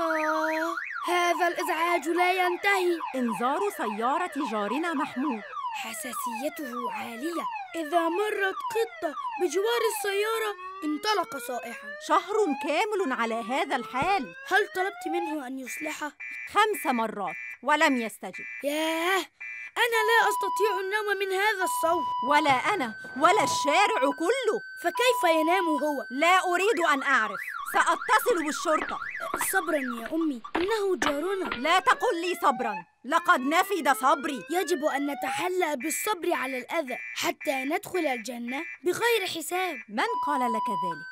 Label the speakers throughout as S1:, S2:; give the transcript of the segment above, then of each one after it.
S1: آه هذا الإزعاج لا ينتهي إنذار سيارة جارنا محمود حساسيته عالية إذا مرت قطة بجوار السيارة انطلق صائحا شهر كامل على هذا الحال هل طلبت منه أن يصلحه؟ خمس مرات ولم يستجب ياه أنا لا أستطيع النوم من هذا الصوت ولا أنا ولا الشارع كله فكيف ينام هو؟ لا أريد أن أعرف سأتصل بالشرطة صبرا يا أمي إنه جارنا لا تقل لي صبرا لقد نفد صبري يجب أن نتحلى بالصبر على الأذى حتى ندخل الجنة بغير حساب من قال لك ذلك؟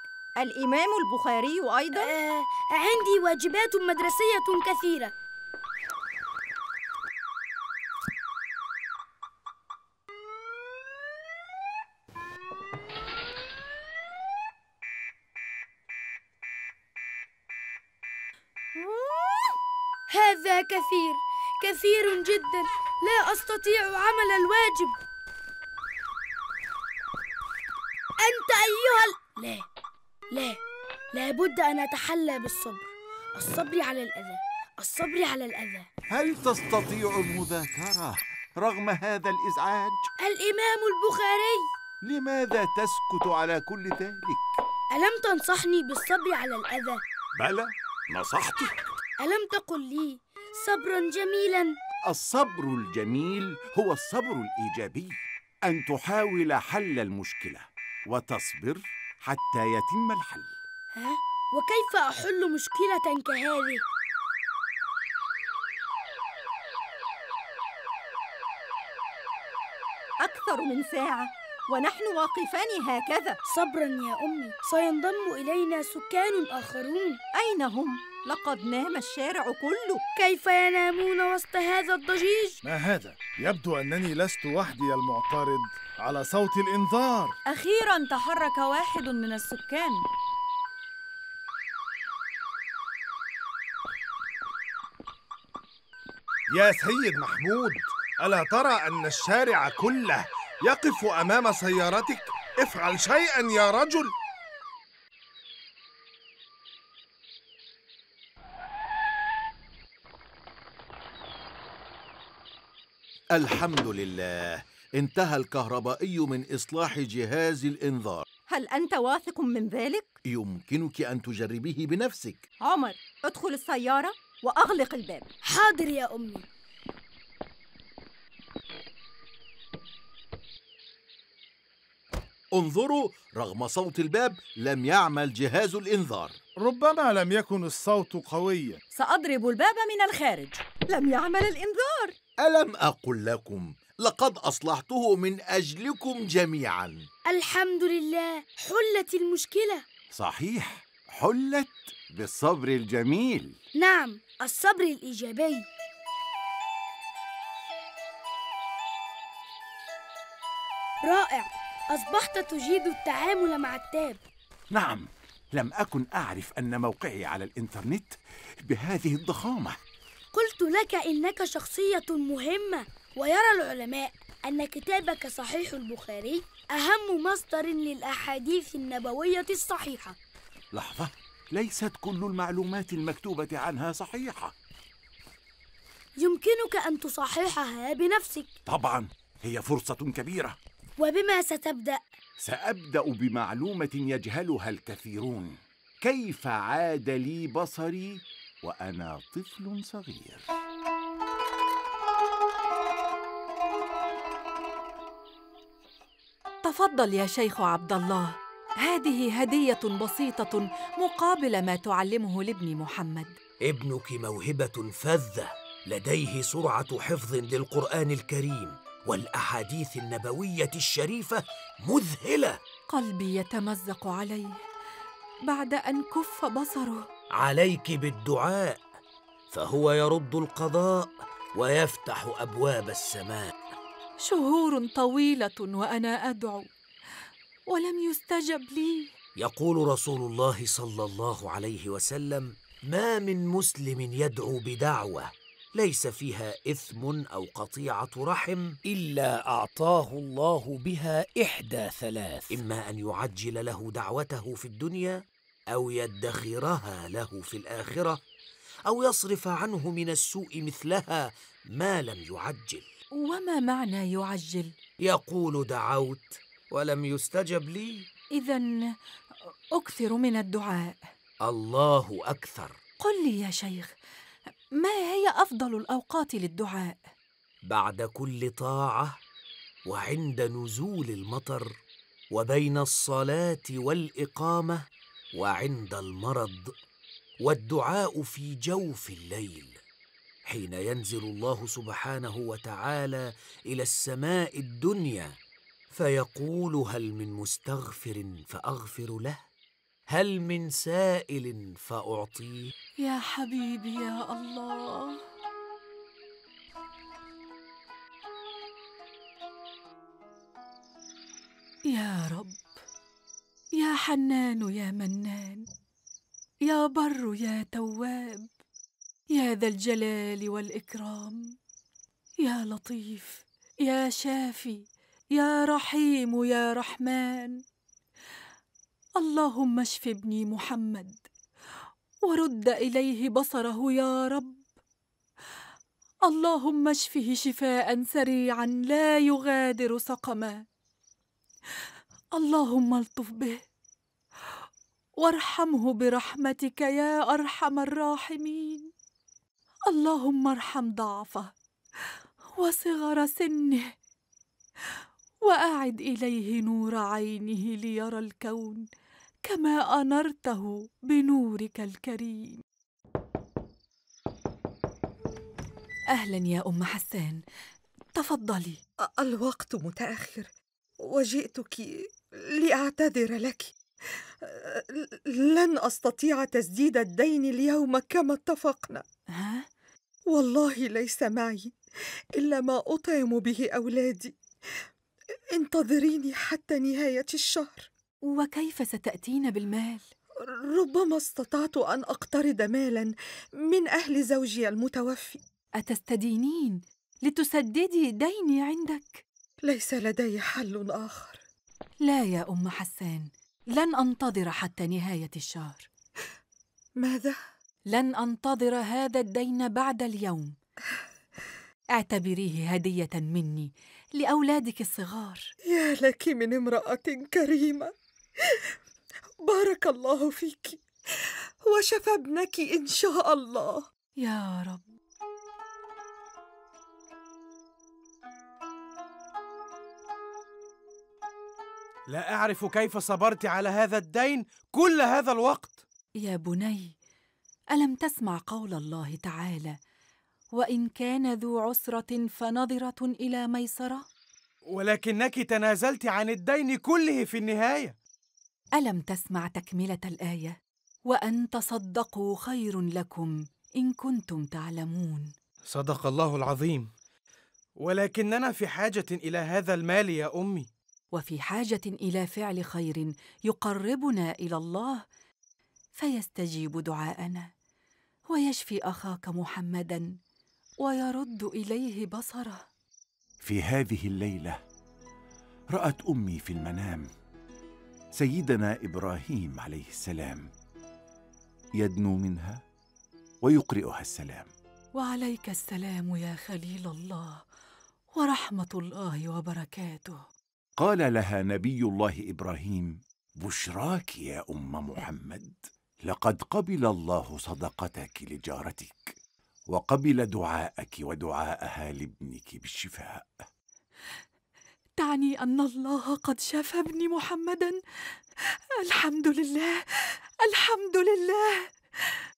S1: الإمام البخاري أيضا آه عندي واجبات مدرسية كثيرة هذا كثير كثير جدا لا أستطيع عمل الواجب أنت أيها ال... لا لا لابد أن أتحلى بالصبر الصبر على الأذى الصبر على الأذى
S2: هل تستطيع المذاكرة رغم هذا الإزعاج؟
S1: الإمام البخاري
S2: لماذا تسكت على كل ذلك؟
S1: ألم تنصحني بالصبر على الأذى؟
S2: بلى نصحتك
S1: ألم تقل لي صبرا جميلا
S2: الصبر الجميل هو الصبر الإيجابي أن تحاول حل المشكلة وتصبر حتى يتم الحل
S1: ها؟ وكيف أحل مشكلة كهذه؟ أكثر من ساعة ونحن واقفان هكذا صبرا يا أمي سينضم إلينا سكان آخرون أين هم؟ لقد نام الشارع كله كيف ينامون وسط هذا الضجيج؟
S2: ما هذا؟ يبدو أنني لست وحدي المعترض على صوت الإنذار
S3: أخيرا تحرك واحد من السكان
S4: يا سيد محمود ألا ترى أن الشارع كله يقف أمام سيارتك افعل شيئا يا رجل
S2: الحمد لله انتهى الكهربائي من إصلاح جهاز الإنذار
S3: هل أنت واثق
S1: من ذلك؟
S2: يمكنك أن تجربيه بنفسك
S1: عمر ادخل السيارة وأغلق الباب حاضر يا أمي
S2: انظروا رغم صوت الباب لم يعمل جهاز الإنذار ربما لم يكن الصوت قويا
S3: سأضرب الباب من الخارج لم يعمل الإنذار ألم
S2: أقل لكم لقد أصلحته من أجلكم جميعا
S1: الحمد لله حلت المشكلة
S2: صحيح حلت بالصبر الجميل
S1: نعم الصبر الإيجابي رائع أصبحت تجيد التعامل مع التاب
S2: نعم لم أكن أعرف أن موقعي على الإنترنت بهذه الضخامة
S1: قلت لك إنك شخصية مهمة ويرى العلماء أن كتابك صحيح البخاري أهم مصدر للأحاديث النبوية الصحيحة
S2: لحظة ليست كل المعلومات المكتوبة عنها صحيحة
S1: يمكنك أن تصححها بنفسك
S2: طبعا هي فرصة كبيرة وبما ستبدأ؟ سأبدأ بمعلومة يجهلها الكثيرون كيف عاد لي بصري وأنا طفل صغير
S3: تفضل يا شيخ عبد الله هذه هدية بسيطة مقابل ما تعلمه لابني محمد
S4: ابنك موهبة فذة لديه سرعة حفظ للقرآن الكريم والأحاديث النبوية الشريفة مذهلة
S3: قلبي يتمزق عليه بعد أن كف بصره
S4: عليك بالدعاء فهو يرد القضاء ويفتح أبواب السماء
S3: شهور طويلة وأنا أدعو ولم يستجب لي
S4: يقول رسول الله صلى الله عليه وسلم ما من مسلم يدعو بدعوه ليس فيها إثم أو قطيعة رحم إلا أعطاه الله بها إحدى ثلاث إما أن يعجل له دعوته في الدنيا أو يدخرها له في الآخرة أو يصرف عنه من السوء مثلها ما لم يعجل وما معنى يعجل؟ يقول دعوت ولم يستجب لي إذا
S3: أكثر من الدعاء
S4: الله أكثر
S3: قل لي يا شيخ ما هي أفضل الأوقات للدعاء؟
S4: بعد كل طاعة وعند نزول المطر وبين الصلاة والإقامة وعند المرض والدعاء في جوف الليل حين ينزل الله سبحانه وتعالى إلى السماء الدنيا فيقول هل من مستغفر فأغفر له هل من سائل فأعطيه
S3: يا حبيبي يا الله يا رب يا حنان يا منان يا بر يا تواب يا ذا الجلال والإكرام يا لطيف يا شافي يا رحيم يا رحمن اللهم اشف ابني محمد ورد اليه بصره يا رب اللهم اشفه شفاء سريعا لا يغادر سقما اللهم الطف به وارحمه برحمتك يا ارحم الراحمين اللهم ارحم ضعفه وصغر سنه واعد اليه نور عينه ليرى الكون كما انرته بنورك الكريم اهلا يا ام حسان تفضلي الوقت متاخر وجئتك لاعتذر لك لن استطيع تسديد الدين اليوم كما اتفقنا ها؟ والله ليس معي الا ما اطعم به اولادي انتظريني حتى نهايه الشهر وكيف ستأتين بالمال؟ ربما استطعت أن أقترض مالا من أهل زوجي المتوفي أتستدينين لتسددي ديني عندك؟ ليس لدي حل آخر لا يا أم حسان لن أنتظر حتى نهاية الشهر ماذا؟ لن أنتظر هذا الدين بعد اليوم اعتبريه هدية مني لأولادك الصغار يا لك من امرأة كريمة بارك الله فيك وشفى ابنك إن شاء الله
S4: يا رب لا أعرف كيف صبرت على هذا الدين كل هذا الوقت
S3: يا بني ألم تسمع قول الله تعالى وإن كان ذو عسرة فنظرة إلى ميسرة
S4: ولكنك تنازلت عن الدين كله في النهاية الم تسمع
S3: تكمله الايه وان تصدقوا خير لكم ان كنتم تعلمون
S4: صدق الله العظيم ولكننا في حاجه الى هذا المال يا امي وفي حاجه الى فعل خير يقربنا
S3: الى الله فيستجيب دعاءنا ويشفي اخاك محمدا ويرد اليه بصره
S2: في هذه الليله رات امي في المنام سيدنا ابراهيم عليه السلام يدنو منها ويقرئها السلام
S3: وعليك السلام يا خليل الله ورحمه الله وبركاته
S2: قال لها نبي الله ابراهيم بشراك يا ام محمد لقد قبل الله صدقتك لجارتك وقبل دعاءك ودعاءها لابنك بالشفاء
S3: تعني ان الله قد شاف ابني محمدا الحمد لله الحمد لله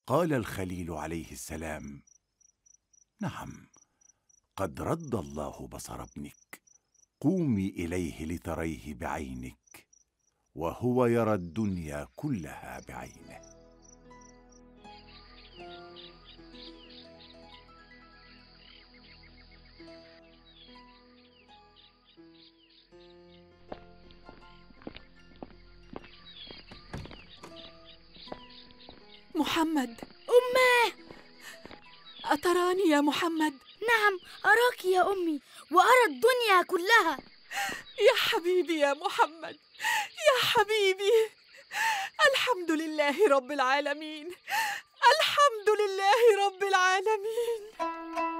S2: قال الخليل عليه السلام نعم قد رد الله بصر ابنك قومي اليه لتريه بعينك وهو يرى الدنيا كلها بعينه
S3: محمد أماه
S1: أتراني يا محمد؟ نعم أراك يا أمي وأرى الدنيا كلها
S3: يا حبيبي يا محمد يا حبيبي الحمد لله رب العالمين الحمد لله رب العالمين